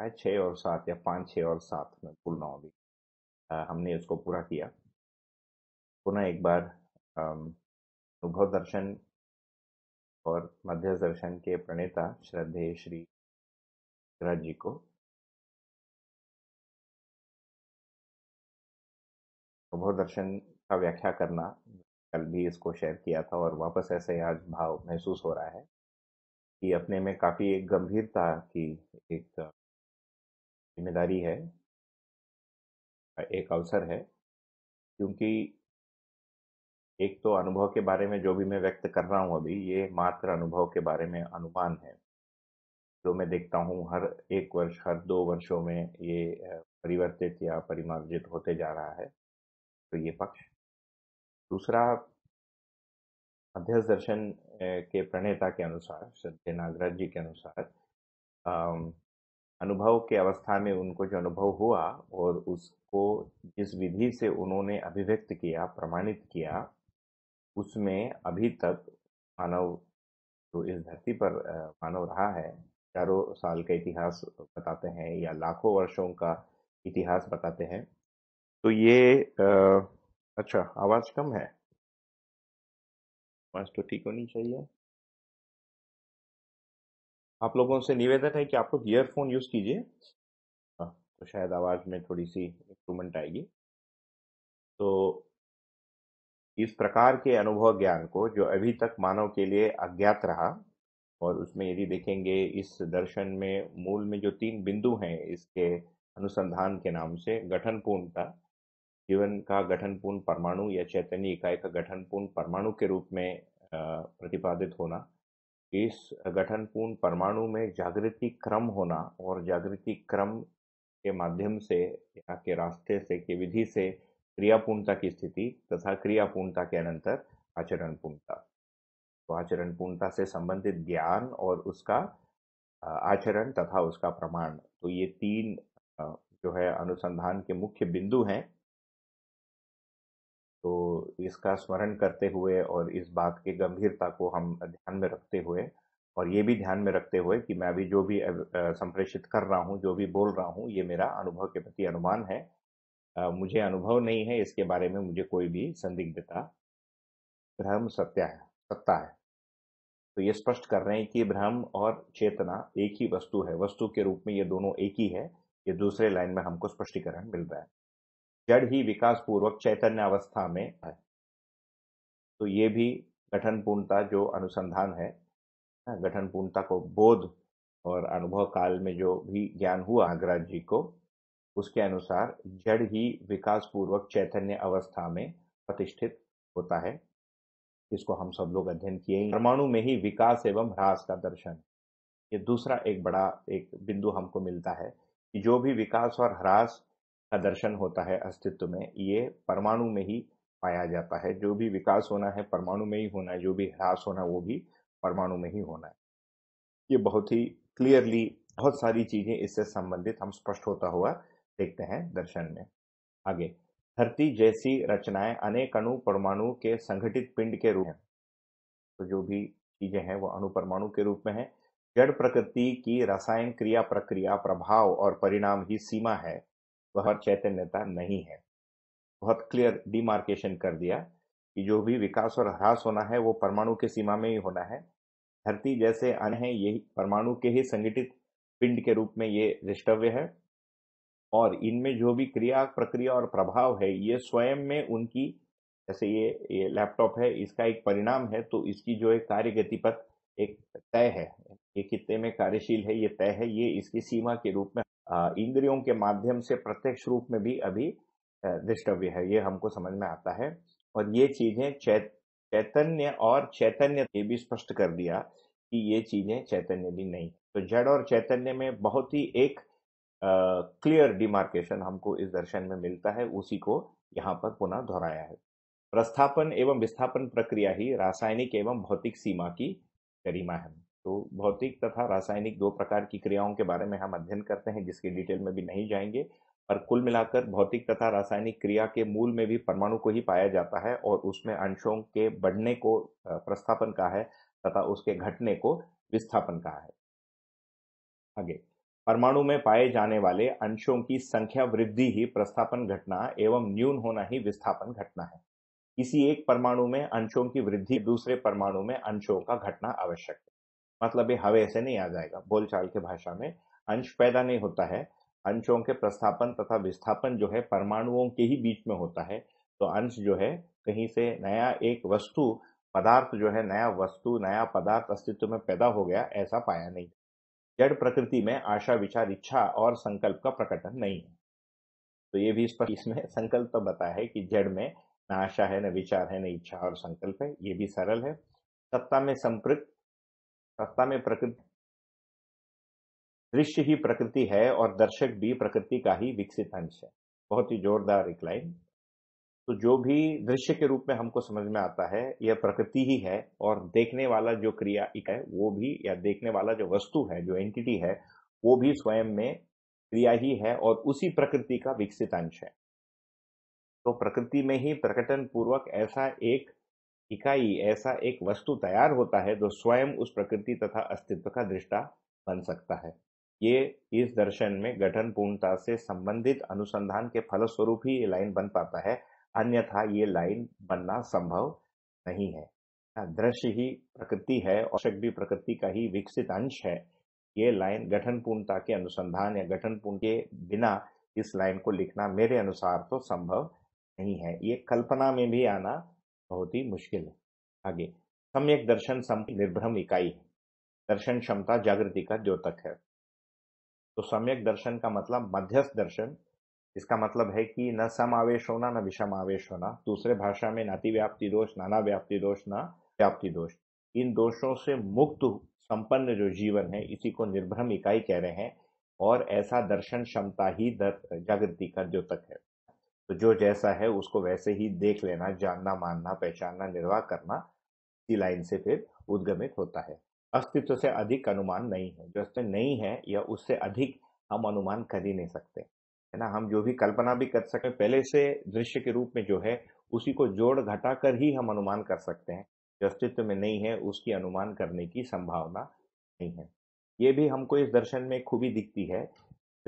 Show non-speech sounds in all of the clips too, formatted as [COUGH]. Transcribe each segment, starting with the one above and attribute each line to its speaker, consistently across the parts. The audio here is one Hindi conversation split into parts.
Speaker 1: है छः और सात या पाँच छः और सात में भूल नौ अभी हमने उसको पूरा किया पुनः एक बार अनुभव
Speaker 2: दर्शन और मध्य दर्शन के प्रणेता श्रद्धेय श्री राज जी को अनुभव दर्शन का व्याख्या करना कल भी इसको शेयर किया था
Speaker 3: और वापस ऐसे आज भाव महसूस हो रहा है कि अपने में काफ़ी एक गंभीरता
Speaker 2: की एक जिम्मेदारी है एक अवसर है क्योंकि एक तो अनुभव के बारे में जो भी
Speaker 3: मैं व्यक्त कर रहा हूँ अभी ये मात्र अनुभव के बारे में अनुमान है जो मैं देखता हूँ हर एक वर्ष हर दो वर्षों में ये परिवर्तित या परिमार्जित
Speaker 1: होते जा रहा है तो ये पक्ष दूसरा
Speaker 3: अध्यक्ष दर्शन के प्रणेता के अनुसार सत्य नागराज जी के अनुसार अनुभव के अवस्था में उनको जो अनुभव हुआ और उसको जिस विधि से उन्होंने अभिव्यक्त किया प्रमाणित किया उसमें अभी तक मानव जो इस धरती पर मानव रहा है हजारों साल का इतिहास बताते हैं या लाखों वर्षों का इतिहास बताते हैं
Speaker 2: तो ये अच्छा आवाज़ कम है आवाज़ तो ठीक होनी चाहिए आप लोगों से निवेदन है
Speaker 1: कि आप लोग ईयरफोन यूज़ कीजिए हाँ, तो शायद आवाज़ में थोड़ी सी इम्प्रूवमेंट आएगी
Speaker 3: तो इस प्रकार के अनुभव ज्ञान को जो अभी तक मानव के लिए अज्ञात रहा और उसमें यदि देखेंगे इस दर्शन में मूल में जो तीन बिंदु हैं इसके अनुसंधान के नाम से गठन पूर्णता जीवन का गठन पूर्ण परमाणु या चैतन्य इकाई का गठन पूर्ण परमाणु के रूप में प्रतिपादित होना इस गठनपूर्ण परमाणु में जागृति क्रम होना और जागृति क्रम के माध्यम से या के रास्ते से के विधि से क्रियापूर्णता की स्थिति तथा क्रियापूर्णता के अनंतर आचरण पूर्णता तो आचरण पूर्णता से संबंधित ज्ञान और उसका आचरण तथा उसका प्रमाण तो ये तीन जो है अनुसंधान के मुख्य बिंदु हैं तो इसका स्मरण करते हुए और इस बात की गंभीरता को हम ध्यान में रखते हुए और ये भी ध्यान में रखते हुए कि मैं अभी जो भी संप्रेषित कर रहा हूँ जो भी बोल रहा हूँ ये मेरा अनुभव के प्रति अनुमान है मुझे अनुभव नहीं है इसके बारे में मुझे कोई भी संदिग्धता भ्रम सत्या है सत्ता है तो ये स्पष्ट कर रहे हैं कि भ्रम और चेतना एक ही वस्तु है वस्तु के रूप में ये दोनों एक ही है ये दूसरे लाइन में हमको स्पष्टीकरण मिल रहा है जड़ ही विकास पूर्वक चैतन्य अवस्था में है तो ये भी गठन पूर्णता जो अनुसंधान है हाँ, गठन पूर्णता को बोध और अनुभव काल में जो भी ज्ञान हुआ आगराज जी को उसके अनुसार जड़ ही विकास पूर्वक चैतन्य अवस्था में प्रतिष्ठित होता है इसको हम सब लोग अध्ययन किए परमाणु में ही विकास एवं ह्रास का दर्शन ये दूसरा एक बड़ा एक बिंदु हमको मिलता है कि जो भी विकास और ह्रास का दर्शन होता है अस्तित्व में ये परमाणु में ही पाया जाता है जो भी विकास होना है परमाणु में ही होना है जो भी ह्रास होना है वो भी परमाणु में ही होना है ये बहुत ही क्लियरली बहुत सारी चीजें इससे संबंधित हम स्पष्ट होता हुआ देखते हैं दर्शन में आगे धरती जैसी रचनाएं अनेक अणु परमाणु के संगठित पिंड के रूप में तो जो भी चीजें हैं वो अणु परमाणु के रूप में है जड़ प्रकृति की रसायन क्रिया प्रक्रिया प्रभाव और परिणाम ही सीमा है वह चैतन्यता नहीं है बहुत क्लियर डिमार्केशन कर दिया कि जो भी विकास और ह्रास होना है वो परमाणु की सीमा में ही होना है धरती जैसे अन है यही परमाणु के ही संगठित पिंड के रूप में ये दृष्टव्य है और इनमें जो भी क्रिया प्रक्रिया और प्रभाव है ये स्वयं में उनकी जैसे ये ये लैपटॉप है इसका एक परिणाम है तो इसकी जो एक कार्य गति पथ एक तय है ये कितने में कार्यशील है ये तय है ये इसकी सीमा के रूप में इंद्रियों के माध्यम से प्रत्यक्ष रूप में भी अभी दृष्टव्य है ये हमको समझ में आता है और ये चीजें चैतन्य और चैतन्य ये भी स्पष्ट कर दिया कि ये चीजें चैतन्य भी नहीं तो जड़ और चैतन्य में बहुत ही एक क्लियर डिमार्केशन हमको इस दर्शन में मिलता है उसी को यहाँ पर पुनः दोहराया है प्रस्थापन एवं विस्थापन प्रक्रिया ही रासायनिक एवं भौतिक सीमा की गरिमा है तो भौतिक तथा रासायनिक दो प्रकार की क्रियाओं के बारे में हम अध्ययन करते हैं जिसकी डिटेल में भी नहीं जाएंगे पर कुल मिलाकर भौतिक तथा रासायनिक क्रिया के मूल में भी परमाणु को ही पाया जाता है और उसमें अंशों के बढ़ने को प्रस्थापन का है तथा उसके घटने को विस्थापन का है आगे परमाणु में पाए जाने वाले अंशों की संख्या वृद्धि ही प्रस्थापन घटना एवं न्यून होना ही विस्थापन घटना है किसी एक परमाणु में अंशों की वृद्धि दूसरे परमाणु में अंशों का घटना आवश्यक है मतलब ये हवे से नहीं आ जाएगा बोलचाल के भाषा में अंश पैदा नहीं होता है अंशों के प्रस्थापन तथा विस्थापन जो है परमाणुओं के ही बीच में होता है तो अंश जो है कहीं से नया एक वस्तु पदार्थ जो है नया वस्तु नया पदार्थ अस्तित्व में पैदा हो गया ऐसा पाया नहीं जड़ प्रकृति में आशा विचार इच्छा और संकल्प का प्रकटन नहीं है तो ये भी इस पर इसमें संकल्प तो बताया है कि जड़ में न आशा है न विचार है न इच्छा और संकल्प है ये भी सरल है
Speaker 1: सत्ता में संप्रत सत्ता में प्रकृति
Speaker 3: दृश्य ही प्रकृति है और दर्शक भी प्रकृति का ही विकसित अंश है बहुत ही जोरदार एक लाइन तो जो भी दृश्य के रूप में हमको समझ में आता है यह प्रकृति ही है और देखने वाला जो क्रिया है वो भी या देखने वाला जो वस्तु है जो एंटिटी है वो भी स्वयं में क्रिया ही है और उसी प्रकृति का विकसित अंश है तो प्रकृति में ही प्रकटन पूर्वक ऐसा एक इकाई ऐसा एक वस्तु तैयार होता है जो स्वयं उस प्रकृति तथा अस्तित्व का दृष्टा बन सकता है ये इस दर्शन में गठन पूर्णता से संबंधित अनुसंधान के फलस्वरूप ही ये लाइन बन पाता है अन्यथा ये लाइन बनना संभव नहीं है दृश्य ही प्रकृति है और शक भी प्रकृति का ही विकसित अंश है ये लाइन गठन पूर्णता के अनुसंधान या गठन पूर्ण के बिना इस लाइन को लिखना मेरे अनुसार तो संभव नहीं है ये कल्पना में भी आना बहुत ही मुश्किल है आगे सम्यक दर्शन सम्य निर्भ्रम इकाई है दर्शन क्षमता जागृति का द्योतक है तो सम्यक दर्शन का मतलब मध्यस्थ दर्शन इसका मतलब है कि न समावेश होना न विषम आवेश होना दूसरे भाषा में नाति व्याप्ति दोष नाना व्याप्ति दोष ना व्याप्ति दोष इन दोषों से मुक्त संपन्न जो जीवन है इसी को निर्भ्रम इकाई कह रहे हैं और ऐसा दर्शन क्षमता ही जागृति का द्योतक है तो जो जैसा है उसको वैसे ही देख लेना जानना मानना पहचानना निर्वाह करना इसी लाइन से फिर उद्गमित होता है अस्तित्व से अधिक अनुमान नहीं है जो अस्तित्व नहीं है या उससे अधिक हम अनुमान कर ही नहीं सकते है ना हम जो भी कल्पना भी कर सकें पहले से दृश्य के रूप में जो है उसी को जोड़ घटा कर ही हम अनुमान कर सकते हैं जो अस्तित्व में नहीं है उसकी अनुमान करने की संभावना नहीं है ये भी हमको इस दर्शन में खूबी दिखती है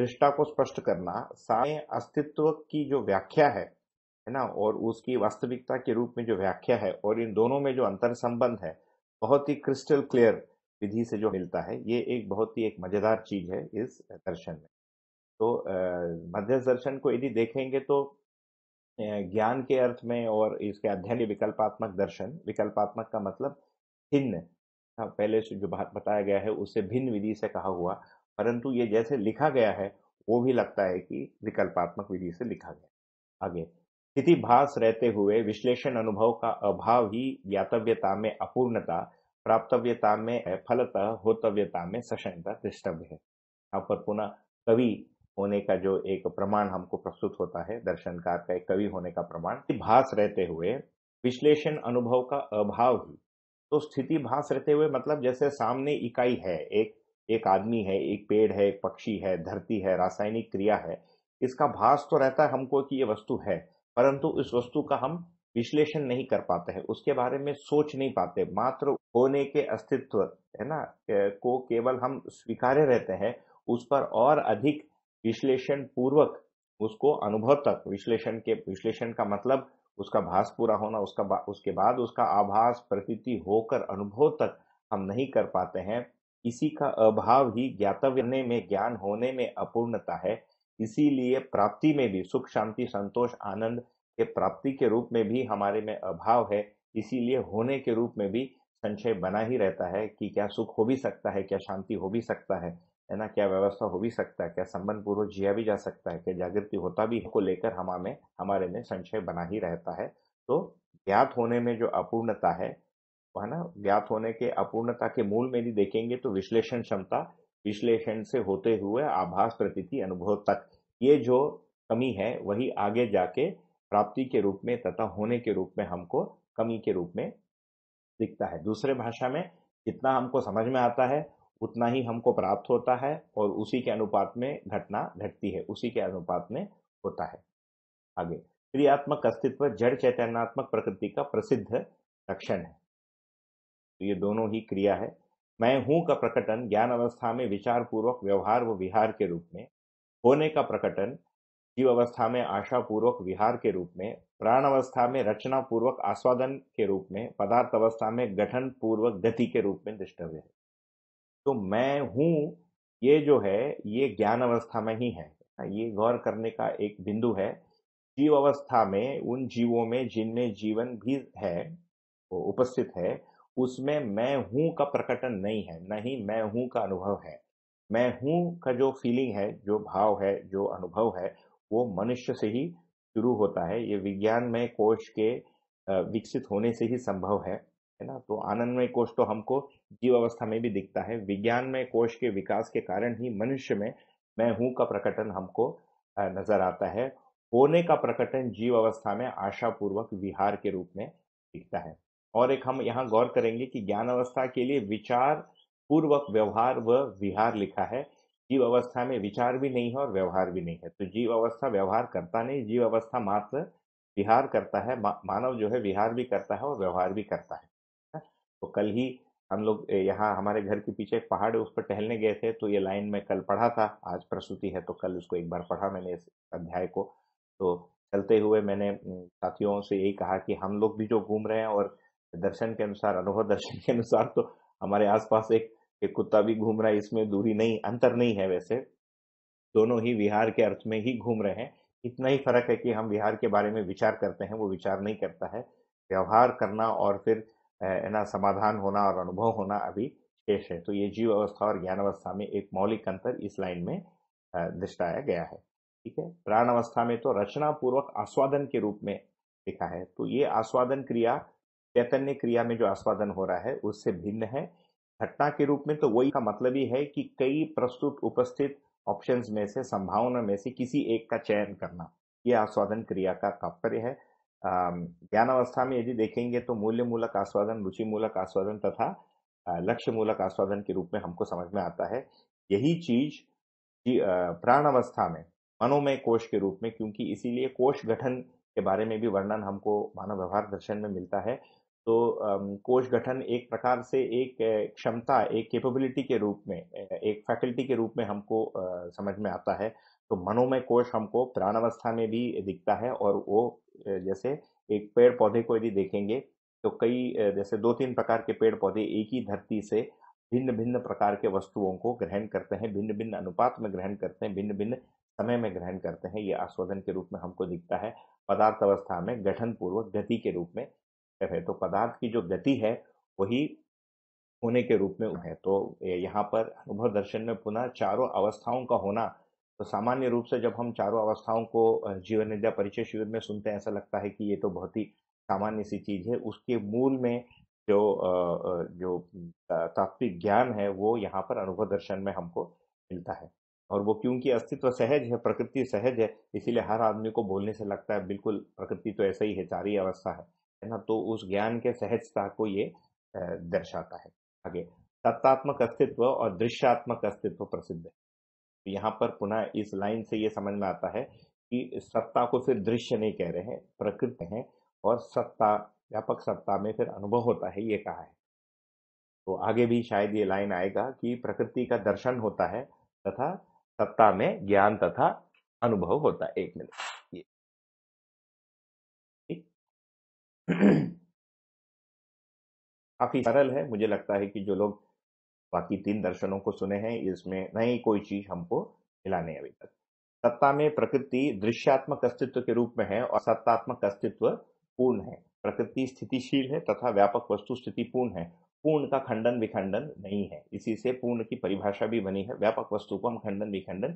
Speaker 3: रिश्ता को स्पष्ट करना सारे अस्तित्व की जो व्याख्या है है ना और उसकी वास्तविकता के रूप में जो व्याख्या है और इन दोनों में जो अंतर संबंध है बहुत ही क्रिस्टल क्लियर विधि से जो मिलता है ये एक बहुत ही एक मजेदार चीज है इस दर्शन में तो मध्यस्थ दर्शन को यदि देखेंगे तो ज्ञान के अर्थ में और इसके अध्ययन विकल्पात्मक दर्शन विकल्पात्मक का मतलब भिन्न हाँ, पहले से जो बताया गया है उसे भिन्न विधि से कहा हुआ परंतु ये जैसे लिखा गया है वो भी लगता है कि विकल्पात्मक विधि से लिखा गया आगे स्थिति भास रहते हुए विश्लेषण अनुभव का अभाव ही ज्ञातव्यता में अपूर्णता प्राप्तव्यता में फलतः होतव्यता में सशनता दृष्टव्य है यहाँ पर पुनः कवि होने का जो एक प्रमाण हमको प्रस्तुत होता है दर्शनकार का एक कवि होने का प्रमाण भास रहते हुए विश्लेषण अनुभव का अभाव ही तो स्थिति भास रहते हुए मतलब जैसे सामने इकाई है एक एक आदमी है एक पेड़ है एक पक्षी है धरती है रासायनिक क्रिया है इसका भास तो रहता है हमको कि ये वस्तु है परंतु इस वस्तु का हम विश्लेषण नहीं कर पाते हैं उसके बारे में सोच नहीं पाते मात्र होने के अस्तित्व है ना को केवल हम स्वीकार्य रहते हैं उस पर और अधिक विश्लेषण पूर्वक उसको अनुभव तक विश्लेषण के विश्लेषण का मतलब उसका भास पूरा होना उसका उसके बाद उसका आभास प्रतीति होकर अनुभव तक हम नहीं कर पाते हैं इसी का अभाव ही ज्ञातव्य में ज्ञान होने में अपूर्णता है इसीलिए प्राप्ति में भी सुख शांति संतोष आनंद के प्राप्ति के रूप में भी हमारे में अभाव है इसीलिए होने के रूप में भी संशय बना ही रहता है कि क्या सुख हो भी सकता है क्या शांति हो भी सकता है है ना क्या व्यवस्था हो भी सकता है क्या संबंध पूर्वक जिया भी जा सकता है क्या जागृति होता भी को लेकर हमारे हमारे में संशय बना ही रहता है तो ज्ञात होने में जो अपूर्णता है है ना ज्ञात होने के अपूर्णता के मूल में यदि देखेंगे तो विश्लेषण क्षमता विश्लेषण से होते हुए आभास प्रतीति अनुभव तक ये जो कमी है वही आगे जाके प्राप्ति के रूप में तथा होने के रूप में हमको कमी के रूप में दिखता है दूसरे भाषा में जितना हमको समझ में आता है उतना ही हमको प्राप्त होता है और उसी के अनुपात में घटना घटती है उसी के अनुपात में होता है आगे क्रियात्मक अस्तित्व जड़ चैतन्यात्मक प्रकृति का प्रसिद्ध लक्षण है तो ये दोनों ही क्रिया है मैं हूं का प्रकटन ज्ञान अवस्था में विचार पूर्वक व्यवहार व विहार के रूप में होने का प्रकटन जीव अवस्था में आशा पूर्वक विहार के रूप में प्राण अवस्था में रचना पूर्वक आस्वादन के रूप में पदार्थ अवस्था में गठन पूर्वक गति के रूप में दृष्टव्य है तो मैं हूं ये जो है ये ज्ञान अवस्था में ही है ये गौर करने का एक बिंदु है जीव अवस्था में उन जीवों में जिनमें जीवन भी है वो उपस्थित है उसमें मैं हूं का प्रकटन नहीं है नहीं मैं हूं का अनुभव है मैं हूं का जो फीलिंग है जो भाव है जो अनुभव है वो मनुष्य से ही शुरू होता है ये विज्ञान में के विकसित होने से ही संभव है है ना तो आनंदमय कोष तो हमको जीव अवस्था में भी दिखता है विज्ञान में के विकास के कारण ही मनुष्य में मैं हूं का प्रकटन हमको नजर आता है होने का प्रकटन जीव अवस्था में आशापूर्वक विहार के रूप में दिखता है और एक हम यहाँ गौर करेंगे कि ज्ञान अवस्था के लिए विचार पूर्वक व्यवहार व विहार लिखा है जीव अवस्था में विचार भी नहीं है और व्यवहार भी नहीं है तो जीव अवस्था व्यवहार करता नहीं जीव अवस्था मात्र विहार करता है मा, मानव जो है विहार भी करता है और व्यवहार भी करता है हाँ? तो कल ही हम लोग यहाँ हमारे घर के पीछे एक पहाड़ उस पर टहलने गए थे तो ये लाइन में कल पढ़ा था आज प्रसूति है तो कल उसको एक बार पढ़ा मैंने इस अध्याय को तो चलते हुए मैंने साथियों से यही कहा कि हम लोग भी जो घूम रहे हैं और दर्शन के अनुसार अनुभव दर्शन के अनुसार तो हमारे आसपास एक एक कुत्ता भी घूम रहा है इसमें दूरी नहीं अंतर नहीं है वैसे दोनों ही विहार के अर्थ में ही घूम रहे हैं इतना ही फर्क है कि हम विहार के बारे में विचार करते हैं वो विचार नहीं करता है व्यवहार करना और फिर ना समाधान होना और अनुभव होना अभी शेष है तो ये जीव अवस्था और ज्ञान अवस्था में एक मौलिक अंतर इस लाइन में दृष्टाया गया है
Speaker 2: ठीक है
Speaker 3: प्राण अवस्था में तो रचना पूर्वक आस्वादन के रूप में लिखा है तो ये आस्वादन क्रिया चैतन्य क्रिया में जो आस्वादन हो रहा है उससे भिन्न है घटना के रूप में तो वही का मतलब ही है कि कई प्रस्तुत उपस्थित ऑप्शंस में से संभावना में से किसी एक का चयन करना यह आस्वादन क्रिया का तात्पर्य है ज्ञान अवस्था में यदि देखेंगे तो मूल्य मूलक आस्वादन रुचि मूलक आस्वादन तथा लक्ष्य मूलक आस्वादन के रूप में हमको समझ में आता है यही चीज प्राण अवस्था में मनोमय कोष के रूप में क्योंकि इसीलिए कोष गठन के बारे में भी वर्णन हमको मानव व्यवहार दर्शन में मिलता है तो कोष गठन एक प्रकार से एक क्षमता एक कैपेबिलिटी के रूप में एक फैकल्टी के रूप में हमको समझ में आता है तो मनोमय कोष हमको प्राणावस्था में भी दिखता है और वो जैसे एक पेड़ पौधे को यदि देखेंगे तो कई जैसे दो तीन प्रकार के पेड़ पौधे एक ही धरती से भिन्न भिन्न प्रकार के वस्तुओं को ग्रहण करते हैं भिन्न भिन्न अनुपात में ग्रहण करते हैं भिन्न भिन्न समय में ग्रहण करते हैं ये आस्वादन के रूप में हमको दिखता है पदार्थ अवस्था में गठन पूर्वक गति के रूप में है तो पदार्थ की जो गति है वही होने के रूप में है तो यहाँ पर अनुभव दर्शन में पुनः चारों अवस्थाओं का होना तो सामान्य रूप से जब हम चारों अवस्थाओं को जीवन विद्या परिचय शिविर में सुनते हैं ऐसा लगता है कि ये तो बहुत ही सामान्य सी चीज़ है उसके मूल में जो जो तात्विक ज्ञान है वो यहाँ पर अनुभव दर्शन में हमको मिलता है और वो क्योंकि अस्तित्व सहज है प्रकृति सहज है इसीलिए हर आदमी को बोलने से लगता है बिल्कुल प्रकृति तो ऐसा ही है चार ही अवस्था है है ना तो उस ज्ञान के सहजता को ये दर्शाता है आगे सत्तात्मक अस्तित्व और दृश्यात्मक अस्तित्व प्रसिद्ध है तो यहाँ पर पुनः इस लाइन से ये समझ में आता है कि सत्ता को फिर दृश्य नहीं कह रहे हैं प्रकृति है और सत्ता व्यापक सत्ता में फिर अनुभव होता है ये कहा है तो आगे भी शायद ये लाइन आएगा कि प्रकृति का दर्शन होता है तथा
Speaker 2: सत्ता में ज्ञान तथा अनुभव होता है एक मिनट [CLEARS THROAT] काफी
Speaker 1: सरल
Speaker 3: है मुझे लगता है कि जो लोग बाकी तीन दर्शनों को सुने हैं इसमें नई कोई चीज हमको मिला नहीं अभी तक सत्ता में प्रकृति दृश्यात्मक अस्तित्व के रूप में है और सत्तात्मक अस्तित्व पूर्ण है प्रकृति स्थितिशील है तथा व्यापक वस्तु स्थिति पूर्ण है पूर्ण का खंडन विखंडन नहीं है इसी से पूर्ण की परिभाषा भी बनी है व्यापक वस्तु को हम खंडन विखंडन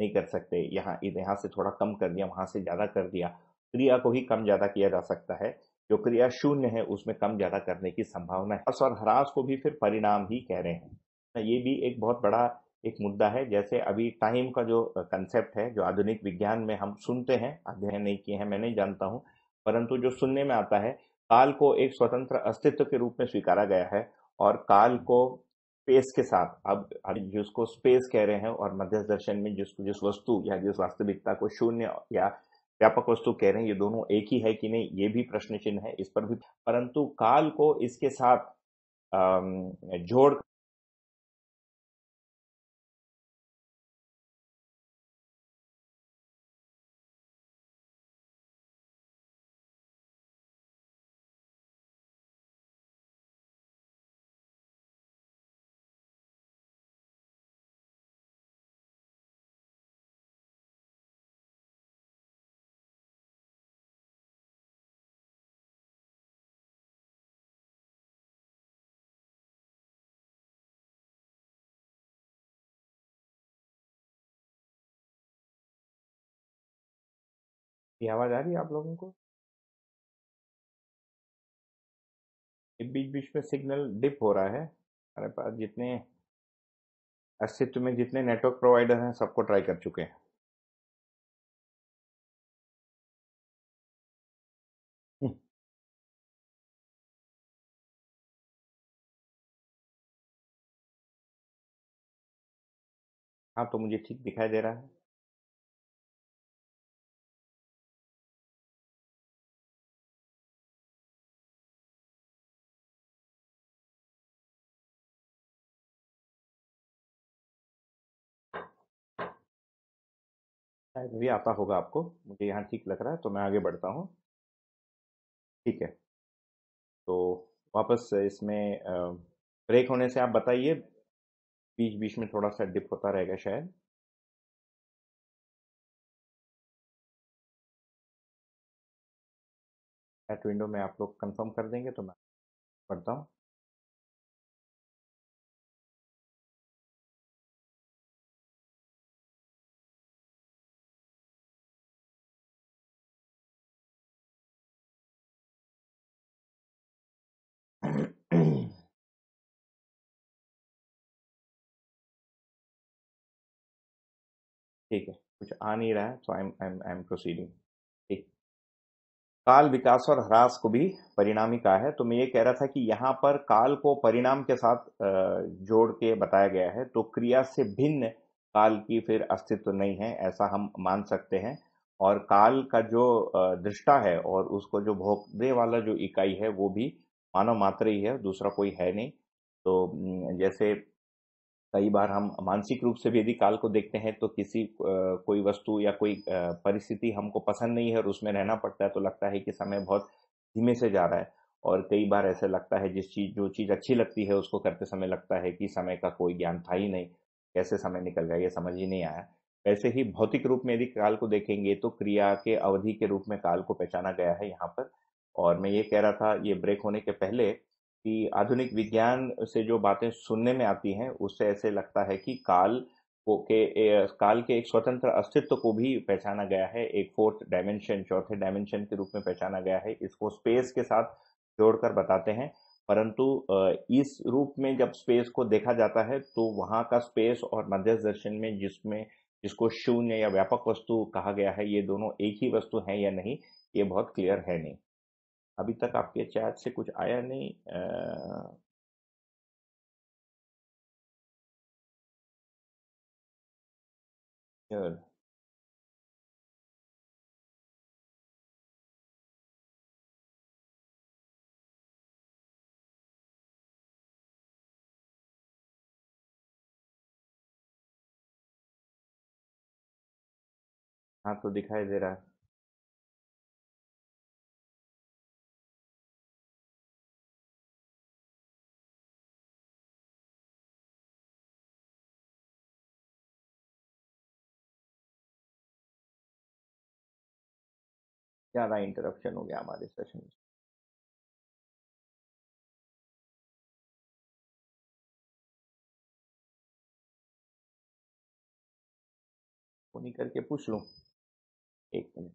Speaker 3: नहीं कर सकते यहाँ यहाँ से थोड़ा कम कर दिया वहां से ज्यादा कर दिया क्रिया को ही कम ज्यादा किया जा सकता है जो क्रिया शून्य है उसमें कम ज्यादा करने की संभावना है हर्ष और हरास को भी फिर परिणाम ही कह रहे हैं ये भी एक बहुत बड़ा एक मुद्दा है जैसे अभी टाइम का जो कंसेप्ट है जो आधुनिक विज्ञान में हम सुनते हैं अध्ययन नहीं किए हैं मैं नहीं जानता हूँ परंतु जो सुनने में आता है काल को एक स्वतंत्र अस्तित्व के रूप में स्वीकारा गया है और काल को स्पेस के साथ अब जिसको स्पेस कह रहे हैं और मध्यस्थ दर्शन में जिस जिस वस्तु या जिस वास्तविकता को शून्य या व्यापक वस्तु कह रहे हैं ये दोनों एक ही है कि नहीं ये भी प्रश्न चिन्ह है इस पर भी परंतु काल को इसके साथ
Speaker 2: जोड़ आवाज़ आ रही है आप लोगों को बीच बीच में सिग्नल डिप हो रहा है हमारे पास जितने अस्तित्व में जितने नेटवर्क प्रोवाइडर हैं सबको ट्राई कर चुके हैं हम्म। हाँ तो मुझे ठीक दिखाई दे रहा है शायद भी आता होगा आपको मुझे यहाँ ठीक लग रहा है तो मैं आगे बढ़ता
Speaker 1: हूँ ठीक है तो वापस इसमें
Speaker 2: ब्रेक होने से आप बताइए बीच बीच में थोड़ा सा डिप होता रहेगा शायद एट विंडो में आप लोग कंफर्म कर देंगे तो मैं पढ़ता हूँ ठीक है कुछ आ नहीं रहा है तो I am I am am proceeding ठीक
Speaker 3: काल विकास और ह्रास को भी परिणामी कहा है तो मैं ये कह रहा था कि यहाँ पर काल को परिणाम के साथ जोड़ के बताया गया है तो क्रिया से भिन्न काल की फिर अस्तित्व नहीं है ऐसा हम मान सकते हैं और काल का जो दृष्टा है और उसको जो भोगने वाला जो इकाई है वो भी मानव मात्र ही है दूसरा कोई है नहीं तो जैसे कई बार हम मानसिक रूप से भी यदि काल को देखते हैं तो किसी कोई वस्तु या कोई परिस्थिति हमको पसंद नहीं है और उसमें रहना पड़ता है तो लगता है कि समय बहुत धीमे से जा रहा है और कई बार ऐसे लगता है जिस चीज जो चीज अच्छी लगती है उसको करते समय लगता है कि समय का कोई ज्ञान था ही नहीं कैसे समय निकल गया ये समझ ही नहीं आया ऐसे ही भौतिक रूप में यदि काल को देखेंगे तो क्रिया के अवधि के रूप में काल को पहचाना गया है यहाँ पर और मैं ये कह रहा था ये ब्रेक होने के पहले कि आधुनिक विज्ञान से जो बातें सुनने में आती हैं उससे ऐसे लगता है कि काल को के ए, काल के एक स्वतंत्र अस्तित्व को भी पहचाना गया है एक फोर्थ डायमेंशन चौथे डायमेंशन के रूप में पहचाना गया है इसको स्पेस के साथ जोड़कर बताते हैं परंतु इस रूप में जब स्पेस को देखा जाता है तो वहाँ का स्पेस और मध्यस्थ दर्शन में जिसमें जिसको शून्य या व्यापक वस्तु कहा गया है ये दोनों एक ही वस्तु हैं या नहीं ये बहुत
Speaker 2: क्लियर है नहीं अभी तक आपके चैट से कुछ आया नहीं आ... हाँ तो दिखाई दे रहा है ज़्यादा इंटरप्शन हो गया हमारे सेशन में करके पूछ लू एक मिनट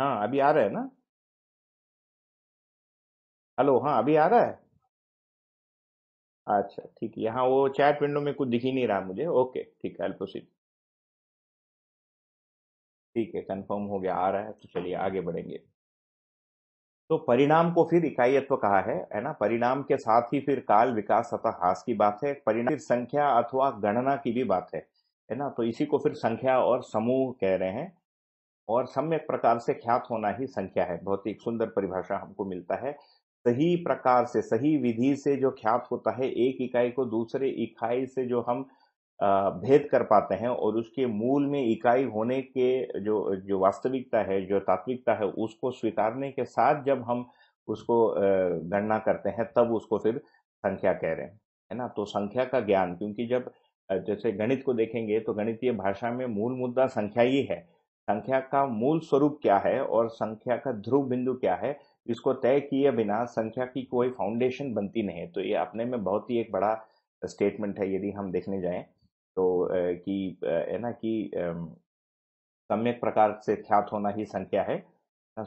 Speaker 2: हाँ अभी आ रहा है ना हेलो हाँ अभी आ रहा है अच्छा ठीक है यहाँ वो चैट विंडो में कुछ दिख ही
Speaker 1: नहीं रहा मुझे ओके ठीक है अल्पोसिट ठीक है कंफर्म
Speaker 3: हो गया आ रहा है तो चलिए आगे बढ़ेंगे तो परिणाम को फिर इकाईत्व कहा है है ना परिणाम के साथ ही फिर काल विकास तथा हास की बात है परिणाम संख्या अथवा गणना की भी बात है है ना तो इसी को फिर संख्या और समूह कह रहे हैं और सम्यक प्रकार से ख्यात होना ही संख्या है बहुत ही सुंदर परिभाषा हमको मिलता है सही प्रकार से सही विधि से जो ख्यात होता है एक इकाई को दूसरे इकाई से जो हम भेद कर पाते हैं और उसके मूल में इकाई होने के जो जो वास्तविकता है जो तात्विकता है उसको स्वीकारने के साथ जब हम उसको गणना करते हैं तब उसको फिर संख्या कह रहे हैं है ना तो संख्या का ज्ञान क्योंकि जब जैसे गणित को देखेंगे तो गणितीय भाषा में मूल मुद्दा संख्या ही है संख्या का मूल स्वरूप क्या है और संख्या का ध्रुव बिंदु क्या है इसको तय किए बिना संख्या की कोई फाउंडेशन बनती नहीं है तो ये अपने में बहुत ही एक बड़ा स्टेटमेंट है यदि हम देखने जाएं तो कि है ना कि सम्यक प्रकार से ख्यात होना ही संख्या है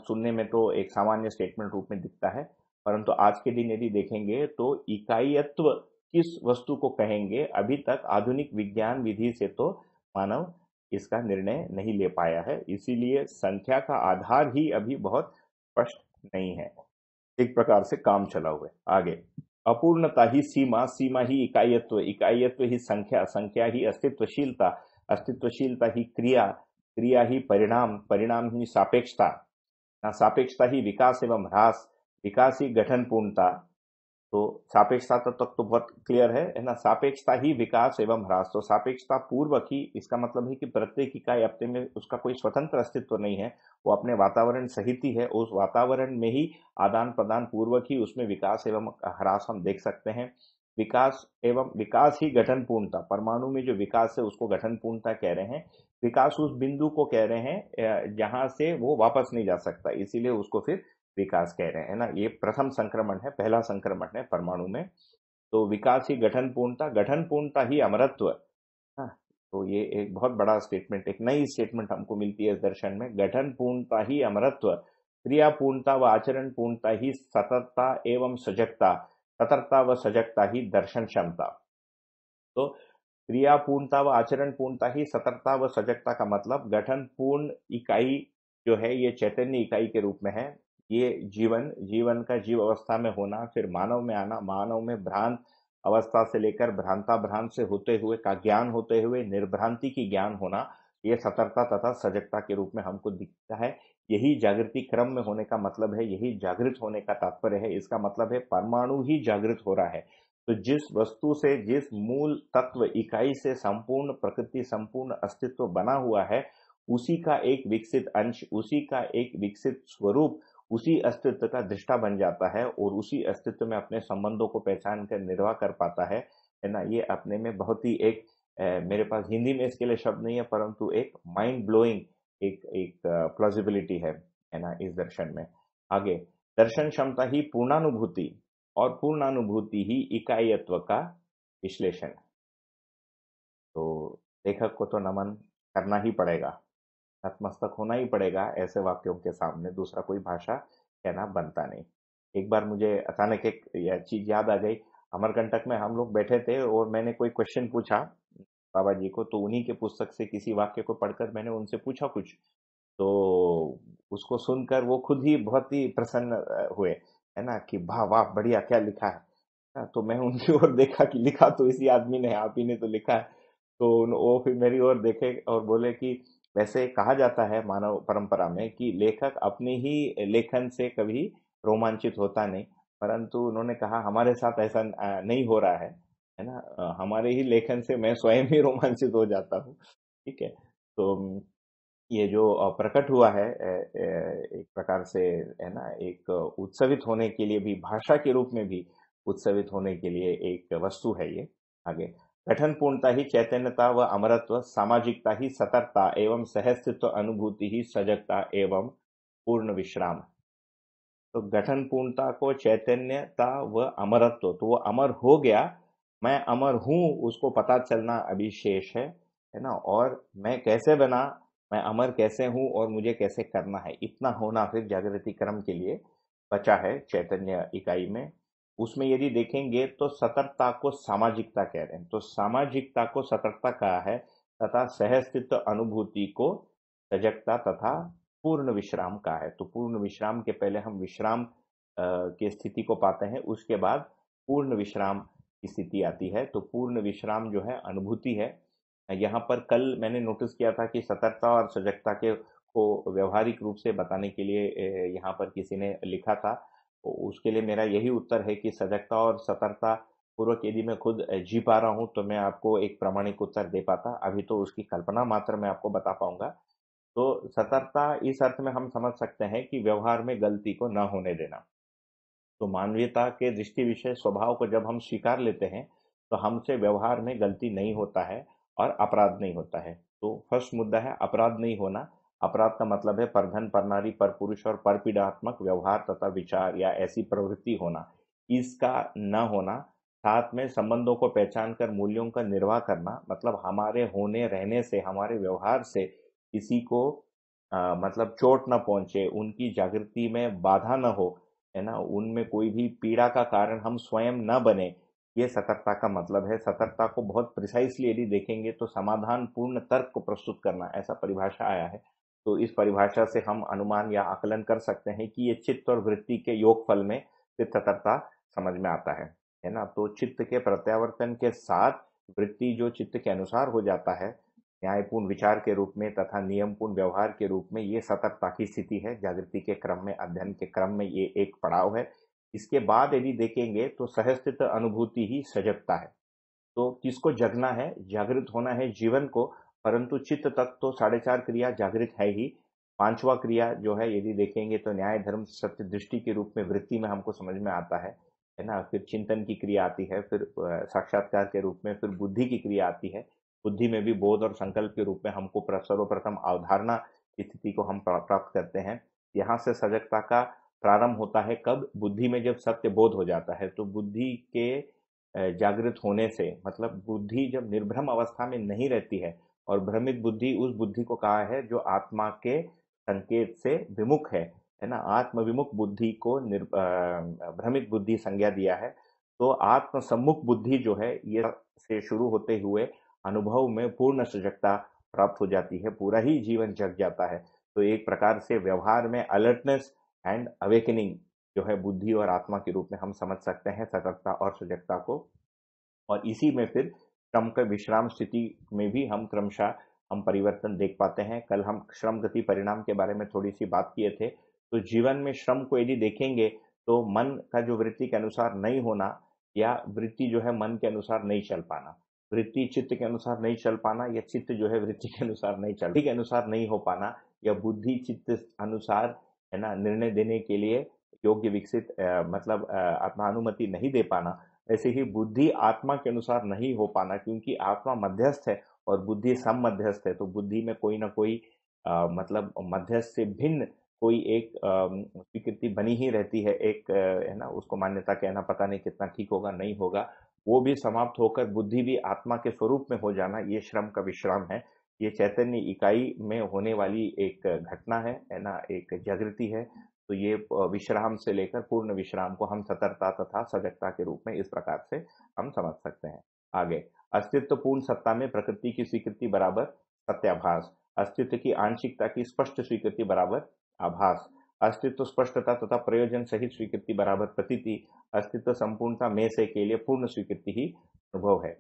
Speaker 3: सुनने में तो एक सामान्य स्टेटमेंट रूप में दिखता है परंतु आज के दिन यदि देखेंगे तो इकाईत्व किस वस्तु को कहेंगे अभी तक आधुनिक विज्ञान विधि से तो मानव इसका निर्णय नहीं ले पाया है इसीलिए संख्या का आधार ही अभी बहुत स्पष्ट नहीं है एक प्रकार से काम चला हुआ आगे अपूर्णता ही सीमा सीमा ही इकायत्व इकायत्व ही संख्या संख्या ही अस्तित्वशीलता अस्तित्वशीलता ही क्रिया क्रिया ही परिणाम परिणाम ही सापेक्षता सापेक्षता ही विकास एवं ह्रास विकास ही गठन पूर्णता तो सापेक्षता तक तो, तो बहुत क्लियर है है ना सापेक्षता ही विकास एवं ह्रास तो सापेक्षता पूर्वक ही इसका मतलब है कि प्रत्येक इकाई अपने में उसका कोई स्वतंत्र अस्तित्व नहीं है वो अपने वातावरण सहित ही है उस वातावरण में ही आदान प्रदान पूर्वक ही उसमें विकास एवं ह्रास हम देख सकते हैं विकास एवं विकास ही गठन पूर्णता परमाणु में जो विकास है उसको गठन पूर्णता कह रहे हैं विकास उस बिंदु को कह रहे हैं जहां से वो वापस नहीं जा सकता इसीलिए उसको फिर विकास कह रहे हैं ना ये प्रथम संक्रमण है पहला संक्रमण है परमाणु में तो विकास ही गठन पूर्णता गठन पूर्णता ही अमरत्व हाँ, तो ये एक बहुत बड़ा स्टेटमेंट एक नई स्टेटमेंट हमको मिलती है दर्शन में गठन पूर्णता ही अमरत्व क्रिया पूर्णता व आचरण पूर्णता ही सतर्कता एवं सजगता सतर्कता व सजगता ही दर्शन क्षमता तो क्रिया पूर्णता व आचरण पूर्णता ही सतर्कता व सजगता का मतलब गठन पूर्ण इकाई जो है ये चैतन्य इकाई के रूप में है ये जीवन जीवन का जीव अवस्था में होना फिर मानव में आना मानव में भ्रांत अवस्था से लेकर भ्रांता भ्रांत से होते हुए का ज्ञान होते हुए निर्भ्रांति की ज्ञान होना ये सतर्कता तथा सजगता के रूप में हमको दिखता है यही जागृति क्रम में होने का मतलब है यही जागृत होने का तात्पर्य है इसका मतलब है परमाणु ही जागृत हो रहा है तो जिस वस्तु से जिस मूल तत्व इकाई से संपूर्ण प्रकृति संपूर्ण अस्तित्व बना हुआ है उसी का एक विकसित अंश उसी का एक विकसित स्वरूप उसी अस्तित्व का दृष्टा बन जाता है और उसी अस्तित्व में अपने संबंधों को पहचान कर निर्वाह कर पाता है है ना ये अपने में बहुत ही एक ए, मेरे पास हिंदी में इसके लिए शब्द नहीं है परंतु एक माइंड ब्लोइंग एक एक प्लॉजिबिलिटी है है ना इस दर्शन में आगे दर्शन क्षमता ही पूर्णानुभूति और पूर्णानुभूति ही इकाईत्व का विश्लेषण तो लेखक को तो नमन करना ही पड़ेगा नतमस्तक होना ही पड़ेगा ऐसे वाक्यों के सामने दूसरा कोई भाषा कहना बनता नहीं एक बार मुझे अचानक एक यह चीज याद आ गई अमरकंटक में हम लोग बैठे थे और मैंने कोई क्वेश्चन पूछा बाबा जी को तो उन्हीं के पुस्तक से किसी वाक्य को पढ़कर मैंने उनसे पूछा कुछ तो उसको सुनकर वो खुद ही बहुत ही प्रसन्न हुए है ना कि वाह वाह बढ़िया क्या लिखा है हाँ, तो मैं उनकी ओर देखा कि लिखा तो इसी आदमी ने आप ही ने तो लिखा है तो वो फिर मेरी ओर देखे और बोले कि वैसे कहा जाता है मानव परंपरा में कि लेखक अपने ही लेखन से कभी रोमांचित होता नहीं परंतु उन्होंने कहा हमारे साथ ऐसा नहीं हो रहा है है ना हमारे ही लेखन से मैं स्वयं ही रोमांचित हो जाता हूँ ठीक है तो ये जो प्रकट हुआ है एक प्रकार से है ना एक उत्सवित होने के लिए भी भाषा के रूप में भी उत्सवित होने के लिए एक वस्तु है ये आगे पूर्णता ही चैतन्यता व अमरत्व सामाजिकता ही सतर्कता एवं सहस्तित्व अनुभूति ही सजगता एवं पूर्ण विश्राम तो गठन पूर्णता को चैतन्यता व अमरत्व तो वो अमर हो गया मैं अमर हूँ उसको पता चलना अभी शेष है है ना और मैं कैसे बना मैं अमर कैसे हूँ और मुझे कैसे करना है इतना होना फिर जागृतिक्रम के लिए बचा है चैतन्य इकाई में उसमें यदि देखेंगे तो सतर्कता को सामाजिकता कह रहे हैं तो सामाजिकता को सतर्कता कहा है तथा सहस्तित्व अनुभूति को सजगता तथा पूर्ण विश्राम का है तो पूर्ण विश्राम के पहले हम विश्राम की स्थिति को पाते हैं उसके बाद पूर्ण विश्राम की स्थिति आती है तो पूर्ण विश्राम जो है अनुभूति है यहाँ पर कल मैंने नोटिस किया था कि सतर्कता और सजगता के को व्यवहारिक रूप से बताने के लिए यहाँ पर किसी ने लिखा था तो उसके लिए मेरा यही उत्तर है कि सजगता और सतर्कता पूर्वक यदि मैं खुद जी पा रहा हूँ तो मैं आपको एक प्रमाणिक उत्तर दे पाता अभी तो उसकी कल्पना मात्र मैं आपको बता पाऊंगा तो सतर्कता इस अर्थ में हम समझ सकते हैं कि व्यवहार में गलती को न होने देना तो मानवीयता के दृष्टि विषय स्वभाव को जब हम स्वीकार लेते हैं तो हमसे व्यवहार में गलती नहीं होता है और अपराध नहीं होता है तो फर्स्ट मुद्दा है अपराध नहीं होना अपराध का मतलब है परधन परनारी पर पुरुष और परपीडात्मक व्यवहार तथा विचार या ऐसी प्रवृत्ति होना इसका न होना साथ में संबंधों को पहचान कर मूल्यों का निर्वाह करना मतलब हमारे होने रहने से हमारे व्यवहार से किसी को आ, मतलब चोट न पहुंचे उनकी जागृति में बाधा न हो है ना उनमें कोई भी पीड़ा का कारण हम स्वयं न बने ये सतर्कता का मतलब है सतर्कता को बहुत प्रिसाइसली यदि देखेंगे तो समाधान पूर्ण तर्क को प्रस्तुत करना ऐसा परिभाषा आया है तो इस परिभाषा से हम अनुमान या आकलन कर सकते हैं कि ये चित्त और वृत्ति के योग फल में तत्ता समझ में आता है है ना तो चित्त के प्रत्यावर्तन के साथ वृत्ति जो चित्त के अनुसार हो जाता है न्यायपूर्ण विचार के रूप में तथा नियमपूर्ण व्यवहार के रूप में ये सतर्कता की स्थिति है जागृति के क्रम में अध्ययन के क्रम में ये एक पड़ाव है इसके बाद यदि देखेंगे तो सहस्थित अनुभूति ही सजगता है तो किसको जगना है जागृत होना है जीवन को परंतु चित्त तक तो साढ़े चार क्रिया जागृत है ही पांचवा क्रिया जो है यदि देखेंगे तो न्याय धर्म सत्य दृष्टि के रूप में वृत्ति में हमको समझ में आता है है ना फिर चिंतन की क्रिया आती है फिर साक्षात्कार के रूप में फिर बुद्धि की क्रिया आती है बुद्धि में भी बोध और संकल्प के रूप में हमको सर्वप्रथम अवधारणा स्थिति को हम प्राप्त करते हैं यहाँ से सजगता का प्रारंभ होता है कब बुद्धि में जब सत्य बोध हो जाता है तो बुद्धि के जागृत होने से मतलब बुद्धि जब निर्भ्रम अवस्था में नहीं रहती है और भ्रमित बुद्धि उस बुद्धि को कहा है जो आत्मा के संकेत से विमुख है है ना विमुख बुद्धि को निर् भ्रमित बुद्धि संज्ञा दिया है तो सम्मुख बुद्धि जो है ये से शुरू होते हुए अनुभव में पूर्ण सजगता प्राप्त हो जाती है पूरा ही जीवन जग जाता है तो एक प्रकार से व्यवहार में अलर्टनेस एंड अवेकनिंग जो है बुद्धि और आत्मा के रूप में हम समझ सकते हैं सतर्कता और सजगता को और इसी में फिर श्रम के विश्राम स्थिति में भी हम क्रमशः हम परिवर्तन देख पाते हैं कल हम श्रम गति परिणाम के बारे में थोड़ी सी बात किए थे तो जीवन में श्रम को यदि देखेंगे तो मन का जो वृत्ति के अनुसार नहीं होना या वृत्ति जो है मन के अनुसार नहीं चल पाना वृत्ति चित्त के अनुसार नहीं चल पाना या चित्त जो है वृत्ति के अनुसार नहीं चल के अनुसार नहीं हो पाना या बुद्धि चित्त अनुसार है ना निर्णय देने के लिए योग्य विकसित मतलब आत्मानुमति नहीं दे पाना ऐसे ही बुद्धि आत्मा के अनुसार नहीं हो पाना क्योंकि आत्मा मध्यस्थ है और बुद्धि सम मध्यस्थ है तो बुद्धि में कोई ना कोई आ, मतलब मध्यस्थ से भिन्न कोई एक स्वीकृति बनी ही रहती है एक है ना उसको मान्यता कहना पता नहीं कितना ठीक होगा नहीं होगा वो भी समाप्त होकर बुद्धि भी आत्मा के स्वरूप में हो जाना ये श्रम का विश्राम है ये चैतन्य इकाई में होने वाली एक घटना है है ना एक जागृति है तो ये विश्राम से लेकर पूर्ण विश्राम को हम सतर्कता तथा सजगता के रूप में इस प्रकार से हम समझ सकते हैं आगे अस्तित्व पूर्ण सत्ता में प्रकृति की स्वीकृति बराबर सत्याभास अस्तित्व की आंशिकता की स्पष्ट स्वीकृति बराबर आभास अस्तित्व स्पष्टता तथा प्रयोजन सहित स्वीकृति बराबर प्रतीति अस्तित्व संपूर्णता में से के लिए पूर्ण स्वीकृति ही अनुभव है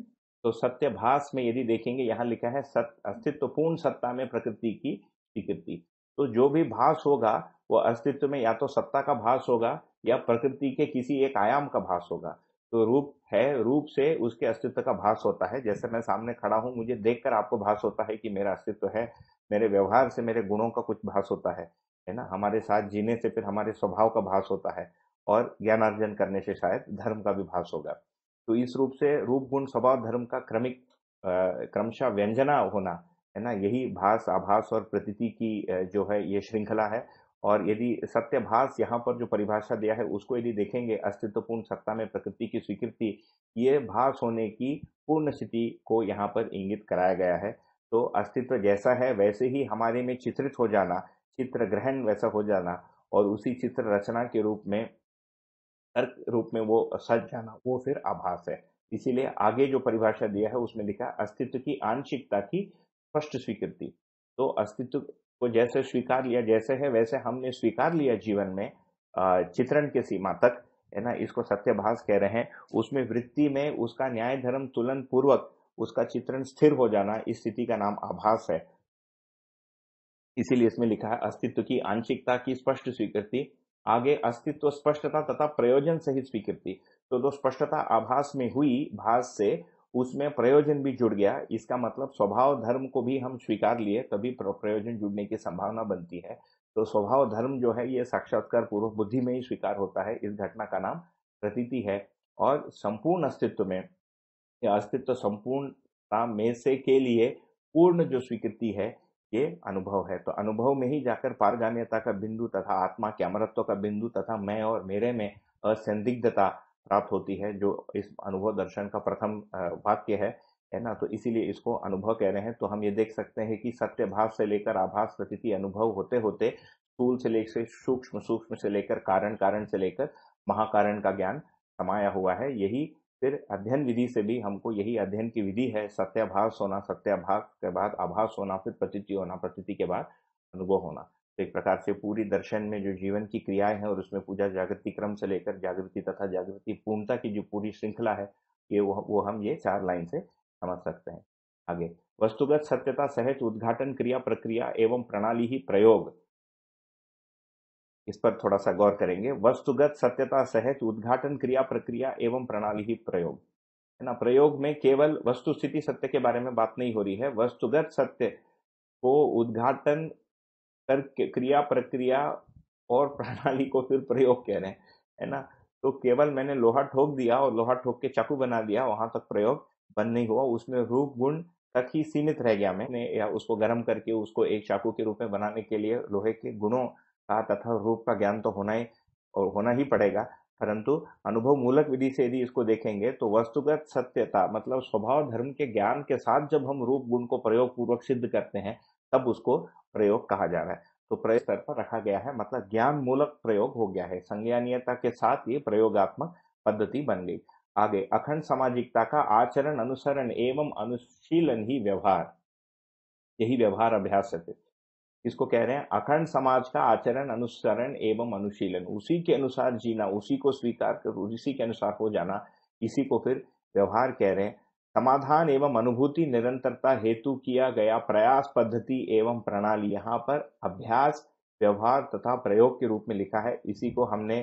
Speaker 3: तो सत्यभास में यदि देखेंगे यहाँ लिखा है सत पूर्ण सत्ता में प्रकृति की स्वीकृति तो जो भी भास होगा वो अस्तित्व में या तो सत्ता का भास होगा या प्रकृति के किसी एक आयाम का भास होगा तो रूप है रूप से उसके अस्तित्व का भास होता है जैसे मैं सामने खड़ा हूं मुझे देखकर आपको भास होता है कि मेरा अस्तित्व है मेरे व्यवहार से मेरे गुणों का कुछ भास होता है है ना हमारे साथ जीने से फिर हमारे स्वभाव का भास होता है और ज्ञानार्जन करने से शायद धर्म का भी भास होगा तो इस रूप से रूप गुण स्वभाव धर्म का क्रमिक क्रमशः व्यंजना होना है ना यही भास आभास और प्रतीति की जो है ये श्रृंखला है और यदि सत्य भास यहाँ पर जो परिभाषा दिया है उसको यदि देखेंगे अस्तित्वपूर्ण सत्ता में प्रकृति की स्वीकृति ये भास होने की पूर्ण स्थिति को यहाँ पर इंगित कराया गया है तो अस्तित्व जैसा है वैसे ही हमारे में चित्रित हो जाना चित्र ग्रहण वैसा हो जाना और उसी चित्र रचना के रूप में तर्क रूप में वो सज जाना वो फिर आभास है इसीलिए आगे जो परिभाषा दिया है उसमें लिखा अस्तित्व की आंशिकता की स्पष्ट स्वीकृति तो अस्तित्व को जैसे स्वीकार लिया जैसे है वैसे हमने स्वीकार लिया जीवन में चित्रण के सीमा तक है ना इसको सत्यभास कह रहे हैं उसमें वृत्ति में उसका न्याय धर्म तुलन पूर्वक उसका चित्रण स्थिर हो जाना इस स्थिति का नाम आभास है इसीलिए इसमें लिखा है अस्तित्व की आंशिकता की स्पष्ट स्वीकृति आगे अस्तित्व स्पष्टता तथा प्रयोजन सहित स्वीकृति तो दो स्पष्टता आभास में हुई भास से उसमें प्रयोजन भी जुड़ गया इसका मतलब स्वभाव धर्म को भी हम स्वीकार लिए तभी प्रयोजन जुड़ने की संभावना बनती है तो स्वभाव धर्म जो है ये साक्षात्कार पूर्व बुद्धि में ही स्वीकार होता है इस घटना का नाम प्रतीति है और संपूर्ण अस्तित्व में अस्तित्व संपूर्णता में से के लिए पूर्ण जो स्वीकृति है ये अनुभव है तो अनुभव में ही जाकर पारगाम्यता का बिंदु तथा आत्मा के अमरत्व का बिंदु तथा मैं और मेरे में असंदिग्धता प्राप्त होती है जो इस अनुभव दर्शन का प्रथम वाक्य है है ना तो इसीलिए इसको अनुभव कह रहे हैं तो हम ये देख सकते हैं कि सत्य भाव से लेकर आभास प्रतीति अनुभव होते होते स्थूल से लेकर सूक्ष्म सूक्ष्म से लेकर कारण कारण से लेकर महाकारण का ज्ञान समाया हुआ है यही फिर अध्ययन विधि से भी हमको यही अध्ययन की विधि है सत्याभास होना सत्याभास के बाद आभास होना फिर प्रतीति होना प्रतीति के बाद अनुभव होना तो एक प्रकार से पूरी दर्शन में जो जीवन की क्रियाएं हैं और उसमें पूजा जागृति क्रम से लेकर जागृति तथा जागृति पूर्णता की जो पूरी श्रृंखला है ये वो, वो हम ये चार लाइन से समझ सकते हैं आगे वस्तुगत सत्यता सहज उद्घाटन क्रिया प्रक्रिया एवं प्रणाली ही प्रयोग इस पर थोड़ा सा गौर करेंगे वस्तुगत सत्यता सहज उद्घाटन क्रिया प्रक्रिया एवं प्रणाली ही प्रयोग है ना प्रयोग में केवल वस्तु स्थिति सत्य के बारे में बात नहीं हो रही है वस्तुगत सत्य को उद्घाटन तर्क क्रिया प्रक्रिया और प्रणाली को फिर प्रयोग कह रहे हैं है ना तो केवल मैंने लोहा ठोक दिया और लोहा ठोक के चाकू बना दिया वहां तक प्रयोग बंद नहीं हुआ उसमें रूप गुण तक ही सीमित रह गया मैंने या उसको गर्म करके उसको एक चाकू के रूप में बनाने के लिए लोहे के गुणों का तथा रूप का ज्ञान तो होना ही और होना ही पड़ेगा परंतु अनुभव मूलक विधि से यदि इसको देखेंगे तो वस्तुगत सत्यता मतलब स्वभाव धर्म के ज्ञान के साथ जब हम रूप गुण को प्रयोग पूर्वक सिद्ध करते हैं तब उसको प्रयोग कहा जा रहा है तो प्रयोग स्तर पर रखा गया है मतलब ज्ञान मूलक प्रयोग हो गया है संज्ञानीयता के साथ ये प्रयोगात्मक पद्धति बन गई आगे अखंड सामाजिकता का आचरण अनुसरण एवं अनुशीलन ही व्यवहार यही व्यवहार अभ्यास है इसको कह रहे हैं अखंड समाज का आचरण अनुसरण एवं अनुशीलन उसी के अनुसार जीना उसी को स्वीकार कर उसी के अनुसार हो जाना इसी को फिर व्यवहार कह रहे हैं समाधान एवं अनुभूति निरंतरता हेतु किया गया प्रयास पद्धति एवं प्रणाली यहाँ पर अभ्यास व्यवहार तथा प्रयोग के रूप में लिखा है इसी को हमने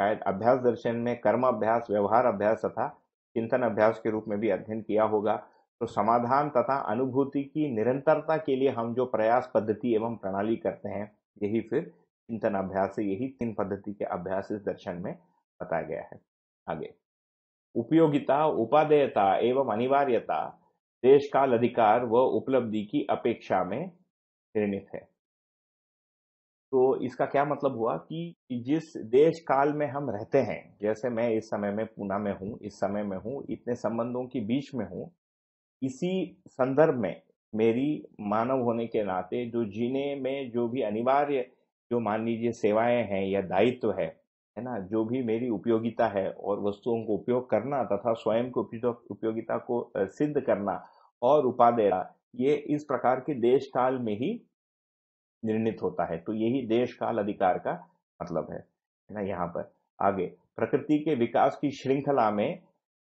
Speaker 3: शायद अभ्यास दर्शन में कर्म अभ्यास व्यवहार अभ्यास तथा चिंतन अभ्यास के रूप में भी अध्ययन किया होगा तो समाधान तथा अनुभूति की निरंतरता के लिए हम जो प्रयास पद्धति एवं प्रणाली करते हैं यही फिर चिंतन अभ्यास यही तीन पद्धति के अभ्यास इस दर्शन में बताया गया है आगे उपयोगिता उपादेयता एवं अनिवार्यता देश काल अधिकार व उपलब्धि की अपेक्षा में निर्णित है तो इसका क्या मतलब हुआ कि जिस देश काल में हम रहते हैं जैसे मैं इस समय में पूना में हूँ इस समय में हूँ इतने संबंधों के बीच में हूं इसी संदर्भ में मेरी मानव होने के नाते जो जीने में जो भी अनिवार्य जो मान लीजिए सेवाएं हैं या दायित्व है है ना जो भी मेरी उपयोगिता है और वस्तुओं को उपयोग करना तथा स्वयं को उपयोगिता को सिद्ध करना और उपादेय ये इस प्रकार के देश काल में ही निर्णित होता है तो यही देश काल अधिकार का मतलब है ना यहाँ पर आगे प्रकृति के विकास की श्रृंखला में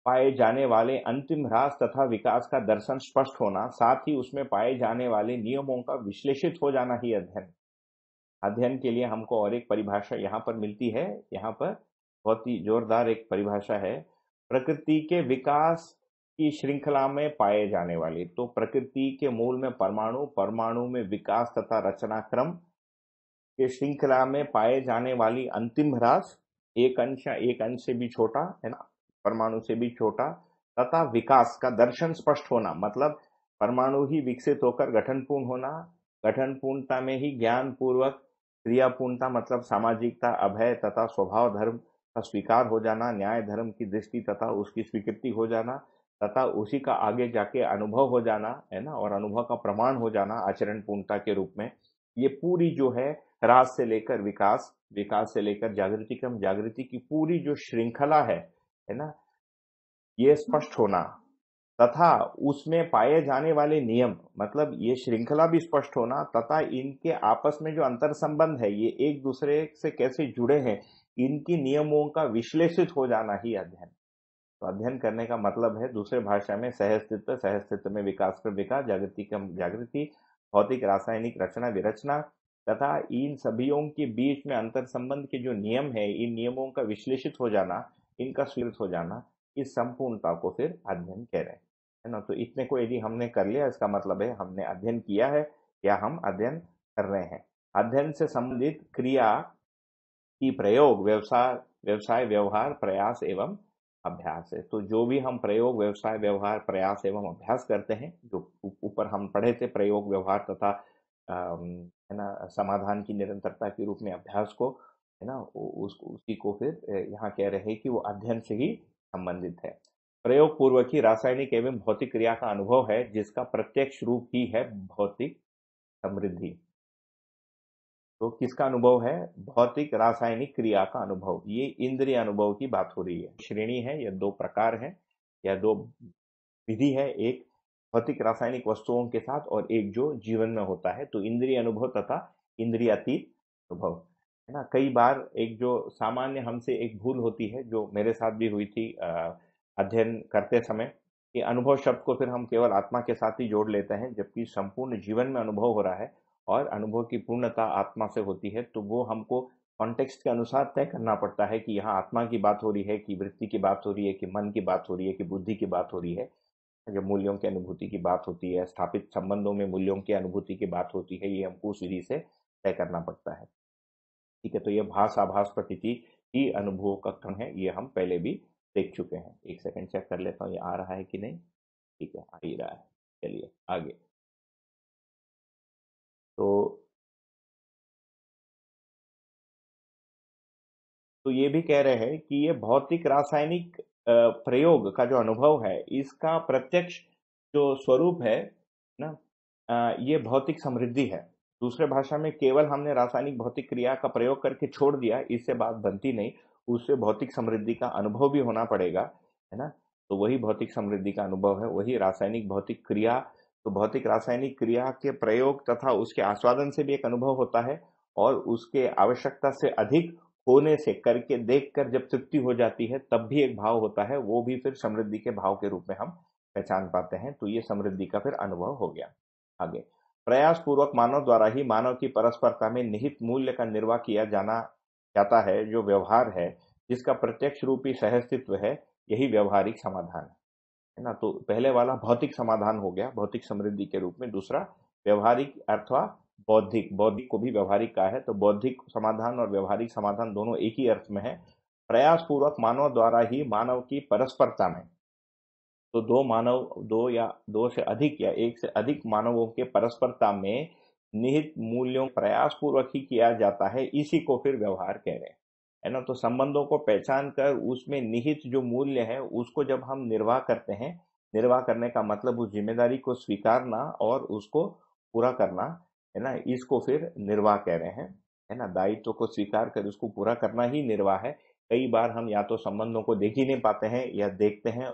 Speaker 3: पाए जाने वाले अंतिम ह्रास तथा विकास का दर्शन स्पष्ट होना साथ ही उसमें पाए जाने वाले नियमों का विश्लेषित हो जाना ही अध्ययन अध्ययन के लिए हमको और एक परिभाषा यहाँ पर मिलती है यहाँ पर बहुत ही जोरदार एक परिभाषा है प्रकृति के विकास की श्रृंखला में पाए जाने वाले तो प्रकृति के मूल में परमाणु परमाणु में विकास तथा रचना क्रम के श्रृंखला में पाए जाने वाली अंतिम ह्रास एक अंश एक अंश से भी छोटा है ना परमाणु से भी छोटा तथा विकास का दर्शन स्पष्ट होना मतलब परमाणु ही विकसित होकर गठनपूर्ण होना गठनपूर्णता में ही ज्ञान पूर्वक क्रियापूर्णता मतलब सामाजिकता अभय तथा स्वभाव धर्म का स्वीकार हो जाना न्याय धर्म की दृष्टि तथा उसकी स्वीकृति हो जाना तथा उसी का आगे जाके अनुभव हो जाना है ना और अनुभव का प्रमाण हो जाना आचरण पूर्णता के रूप में ये पूरी जो है राज से लेकर विकास विकास से लेकर जागृति क्रम जागृति की पूरी जो श्रृंखला है है ना ये स्पष्ट होना तथा उसमें पाए जाने वाले नियम मतलब ये श्रृंखला भी स्पष्ट होना तथा इनके आपस में जो अंतर संबंध है ये एक दूसरे से कैसे जुड़े हैं इनकी नियमों का विश्लेषित हो जाना ही अध्ययन तो अध्ययन करने का मतलब है दूसरे भाषा में सहस्तित्व सहस्तित्व में विकास पर विकास जागृति कम जागृति भौतिक रासायनिक रचना विरचना तथा इन सभी के बीच में अंतर संबंध के जो नियम है इन नियमों का विश्लेषित हो जाना इनका स्वीकृत हो जाना इस संपूर्णता को फिर अध्ययन कह रहे हैं है ना तो इतने को यदि हमने कर लिया इसका मतलब है हमने अध्ययन किया है या हम अध्ययन कर रहे हैं अध्ययन से संबंधित क्रिया की प्रयोग व्यवसाय व्यवसाय व्यवहार प्रयास एवं अभ्यास है तो जो भी हम प्रयोग व्यवसाय व्यवहार प्रयास एवं अभ्यास करते हैं जो ऊपर हम पढ़े थे प्रयोग व्यवहार तथा है ना समाधान की निरंतरता के रूप में अभ्यास को है ना उस, उसकी को फिर यहाँ कह रहे हैं कि वो अध्ययन से ही संबंधित है प्रयोग पूर्वक ही रासायनिक एवं भौतिक क्रिया का अनुभव है जिसका प्रत्यक्ष रूप ही है भौतिक समृद्धि तो किसका अनुभव है भौतिक रासायनिक क्रिया का अनुभव ये इंद्रिय अनुभव की बात हो रही है श्रेणी है या दो प्रकार है या दो विधि है एक भौतिक रासायनिक वस्तुओं के साथ और एक जो जीवन में होता है तो इंद्रिय अनुभव तथा इंद्रियातीत अनुभव है ना कई बार एक जो सामान्य हमसे एक भूल होती है जो मेरे साथ भी हुई थी अध्ययन करते समय कि अनुभव शब्द को फिर हम केवल आत्मा के साथ ही जोड़ लेते हैं जबकि संपूर्ण जीवन में अनुभव हो रहा है और अनुभव की पूर्णता आत्मा से होती है तो वो हमको कॉन्टेक्स्ट के अनुसार तय करना पड़ता है कि यहाँ आत्मा की बात हो रही है कि वृत्ति की बात हो रही है कि मन की बात हो रही है कि बुद्धि की बात हो रही है जब मूल्यों की अनुभूति की बात होती है स्थापित संबंधों में मूल्यों की अनुभूति की बात होती है ये हमको उस विधि से तय करना पड़ता है ठीक है तो ये भाष आभास प्रतीति की अनुभव का क्रम है ये हम पहले भी
Speaker 2: देख चुके हैं एक सेकंड चेक कर लेता हूँ ये आ रहा है कि नहीं ठीक है आ ही रहा है चलिए आगे तो तो ये भी कह रहे हैं कि ये भौतिक रासायनिक
Speaker 3: प्रयोग का जो अनुभव है इसका प्रत्यक्ष जो स्वरूप है ना ये भौतिक समृद्धि है दूसरे भाषा में केवल हमने रासायनिक भौतिक क्रिया का प्रयोग करके छोड़ दिया इससे बात बनती नहीं उससे भौतिक समृद्धि का अनुभव भी होना पड़ेगा है ना तो वही भौतिक समृद्धि का अनुभव है वही रासायनिक भौतिक क्रिया तो भौतिक रासायनिक क्रिया के प्रयोग तथा उसके आस्वादन से भी एक अनुभव होता है और उसके आवश्यकता से अधिक होने से करके देख कर जब तृप्ति हो जाती है तब भी एक भाव होता है वो भी फिर समृद्धि के भाव के रूप में हम पहचान पाते हैं तो ये समृद्धि का फिर अनुभव हो गया आगे प्रयास पूर्वक मानव द्वारा ही मानव की परस्परता में निहित मूल्य का निर्वाह किया जाना जाता है जो व्यवहार है जिसका प्रत्यक्ष रूपी सहस्तित्व है यही व्यवहारिक समाधान है ना तो पहले वाला भौतिक समाधान हो गया भौतिक समृद्धि के रूप में दूसरा व्यवहारिक अथवा बौद्धिक बौद्धिक को भी व्यवहारिक कहा है तो बौद्धिक समाधान और व्यवहारिक समाधान दोनों एक ही अर्थ में है प्रयास पूर्वक मानव द्वारा ही मानव की परस्परता में तो दो मानव दो या दो से अधिक या एक से अधिक मानवों के परस्परता में निहित मूल्यों प्रयास पूर्वक ही किया जाता है इसी को फिर व्यवहार कह रहे हैं है ना तो संबंधों को पहचान कर उसमें निहित जो मूल्य है उसको जब हम निर्वाह करते हैं निर्वाह करने का मतलब उस जिम्मेदारी को स्वीकारना और उसको पूरा करना है ना इसको फिर निर्वाह कह रहे हैं है ना दायित्व को स्वीकार कर उसको पूरा करना ही निर्वाह है कई बार हम या तो संबंधों को देख ही नहीं पाते हैं या देखते हैं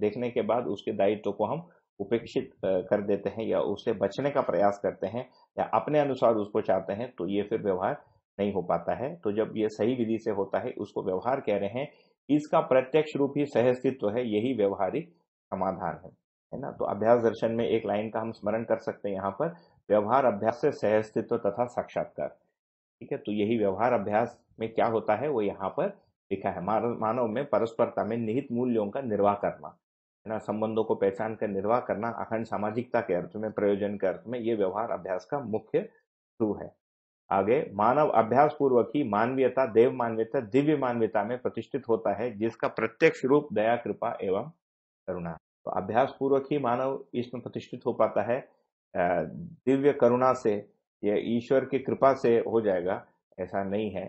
Speaker 3: देखने के बाद उसके दायित्व को हम उपेक्षित कर देते हैं या उससे बचने का प्रयास करते हैं या अपने अनुसार उसको चाहते हैं तो ये फिर व्यवहार नहीं हो पाता है तो जब ये सही विधि से होता है उसको व्यवहार कह रहे हैं इसका प्रत्यक्ष रूप ही सहस्तित्व है यही व्यवहारिक समाधान है है ना तो अभ्यास दर्शन में एक लाइन का हम स्मरण कर सकते हैं यहाँ पर व्यवहार अभ्यास से सहस्तित्व तथा साक्षात्कार ठीक है तो यही व्यवहार अभ्यास में क्या होता है वो यहाँ पर लिखा है मानव में परस्परता में निहित मूल्यों का निर्वाह करना ना संबंधों को पहचान कर निर्वाह करना अखंड सामाजिकता के अर्थ में प्रयोजन के अर्थ में ये व्यवहार अभ्यास का मुख्य ध्रुव है आगे मानव अभ्यास पूर्वक ही मानवीयता देव मानवीयता दिव्य मानवीयता में प्रतिष्ठित होता है जिसका प्रत्यक्ष रूप दया कृपा एवं करुणा तो अभ्यास पूर्वक ही मानव इसमें प्रतिष्ठित हो पाता है दिव्य करुणा से या ईश्वर की कृपा से हो जाएगा ऐसा नहीं है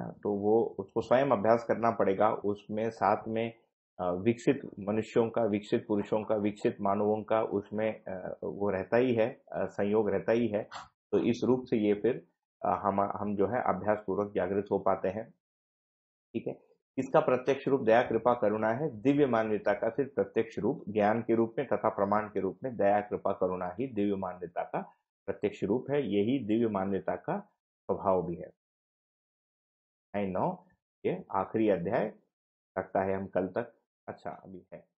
Speaker 3: हाँ, तो वो उसको स्वयं अभ्यास करना पड़ेगा उसमें साथ में विकसित मनुष्यों का विकसित पुरुषों का विकसित मानवों का उसमें वो रहता ही है संयोग रहता ही है तो इस रूप से ये फिर हम हम जो है अभ्यास पूर्वक जागृत हो पाते हैं ठीक है इसका प्रत्यक्ष रूप दया कृपा करुणा है दिव्य मान्यता का सिर्फ प्रत्यक्ष रूप ज्ञान के रूप में तथा प्रमाण के रूप में दया कृपा करुणा ही दिव्य मान्यता का प्रत्यक्ष रूप है यही दिव्य मान्यता का स्वभाव भी है
Speaker 2: नौ ये आखिरी अध्याय लगता है हम कल तक अच्छा अभी है